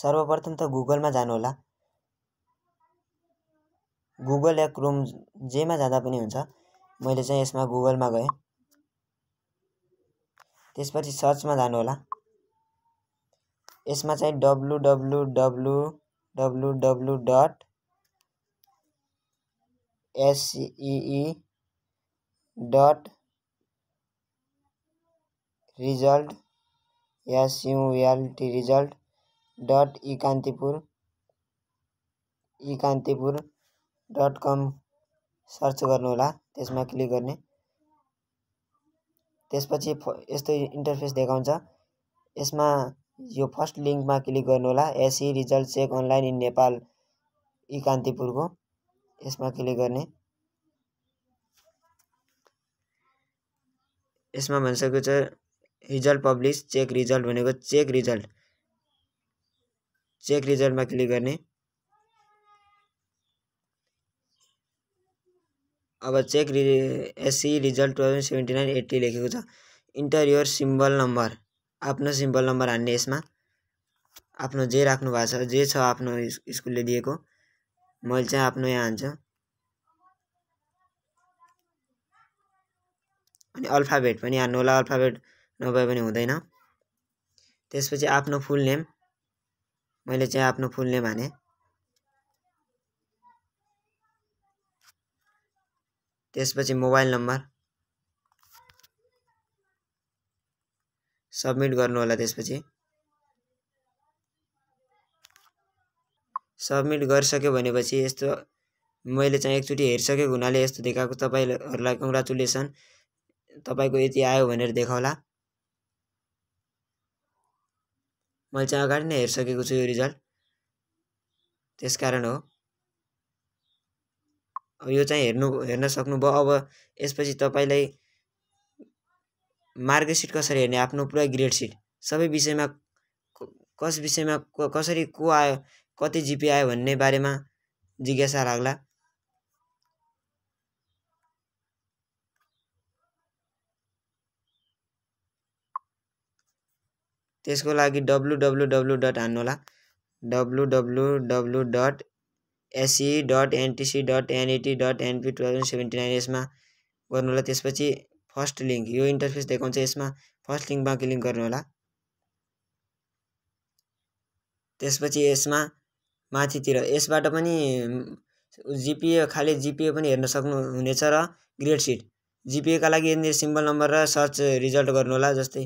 सर्वप्रथम त गुगलमा जानुहोला गुगल या क्रोम जेमा जाँदा पनि हुन्छ मैले चाहिँ यसमा गुगलमा गएँ त्यसपछि सर्चमा जानुहोला यसमा चाहिँ W W W W W dot SEE dot result S U L T result dot E Kantipur E Kantipur dot com search गर्नुहोला त्यसमा क्लिक गर्ने त्यसपछि यस्तो इन्टरफेस देखाउँछ यसमा यो फर्स्ट लिङ्कमा क्लिक गर्नुहोला SEE result check online in Nepal E कान्तिपुरको यसमा क्लिक गर्ने यसमा भनिसकेको छ रिजल्ट पब्लिस चेक रिजल्ट भनेको चेक रिजल्ट चेक रिजल्टमा क्लिक गर्ने अब चेक रि SEE result twelve seventy nine eighty लेखेको छ इन्टर योर सिम्बल नम्बर आफ्नो सिम्बल नम्बर हान्ने यसमा आफ्नो जे राख्नु भएको छ जे छ आफ्नो स्कुलले दिएको मैले चाहिँ आफ्नो यहाँ हान्छु अनि अल्फाबेट पनि हान्नु होला अल्फाबेट नभए पनि हुँदैन त्यसपछि आफ्नो फुल नेम मैले चाहिँ आफ्नो फुल्ने भने त्यसपछि मोबाइल नम्बर सब्मिट गर्नु होला त्यसपछि सब्मिट गरिसक्यो भनेपछि यस्तो मैले चाहिँ एकचोटि हेरिसकेको हुनाले यस्तो देखाएको तपाईँहरूलाई कङ्ग्राचुलेसन तपाईँको यति आयो भनेर देखाउला मैले चाहिँ अगाडि नै हेरिसकेको छु यो रिजल्ट त्यस कारण हो अब यो चाहिँ हेर्नु हेर्न सक्नुभयो अब यसपछि तपाईँलाई मार्कसिट कसरी हेर्ने आफ्नो पुरा ग्रेड सिट सबै विषयमा कस विषयमा कसरी को आयो कति जिपी आयो भन्ने बारेमा जिज्ञासा लाग्ला त्यसको लागि डब्लु डब्लु डब्लु डट होला W W W dot SEE dot NTC dot NET dot NP two thousand seventy nine यसमा गर्नुहोला त्यसपछि फर्स्ट लिङ्क यो इन्टरफेस देखाउँछ यसमा फर्स्ट लिङ्क बाँकी लिङ्क होला त्यसपछि यसमा माथितिर यसबाट पनि जिपिए खालि जिपिए पनि हेर्न सक्नुहुनेछ र ग्रेड सिट जिपिएका लागि यहाँनिर सिम्बल नम्बर र सर्च रिजल्ट गर्नुहोला जस्तै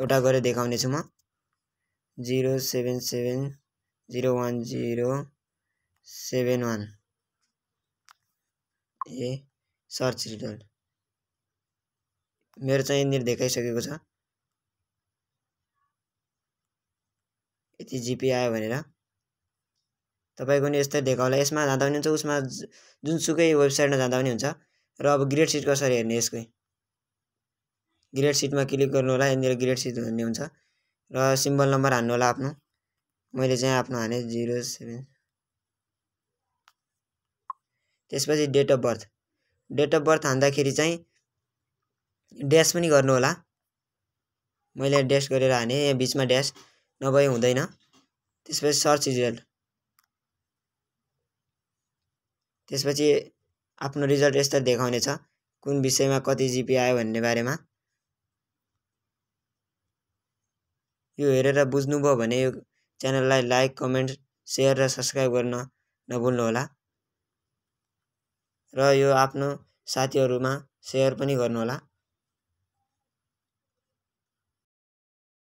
एउटा गरेर देखाउनेछु म zero seven seven zero one zero seven one A search result मेरो चाहिँ यहाँनिर देखाइसकेको छ यति जिपी आयो भनेर तपाईँको नि यस्तै देखाउला यसमा जाँदा पनि हुन्छ उसमा जुनसुकै वेबसाइटमा जाँदा पनि हुन्छ र अब ग्रेड सिट कसरी हेर्ने यसकै ग्रेड सिटमा क्लिक गर्नु होला यहाँनिर ग्रेड सिट भन्ने हुन्छ र सिम्बल नम्बर हान्नु होला आफ्नो मैले चाहिँ आफ्नो हाने जिरो सेभेन त्यसपछि date of birth date of birth हान्दाखेरि चाहिँ ड्यास पनि गर्नु होला मैले ड्यास गरेर हाने यहाँ बिचमा ड्यास नभए हुँदैन त्यसपछि सर्च रिजल्ट त्यसपछि आफ्नो रिजल्ट यस्तो देखाउनेछ कुन विषयमा कति जिपी आयो भन्ने बारेमा यो हेरेर बुझ्नुभयो भने यो च्यानललाई लाइक कमेन्ट सेयर र सब्सक्राइब गर्न नभुल्नुहोला र यो आफ्नो साथीहरूमा सेयर पनि गर्नुहोला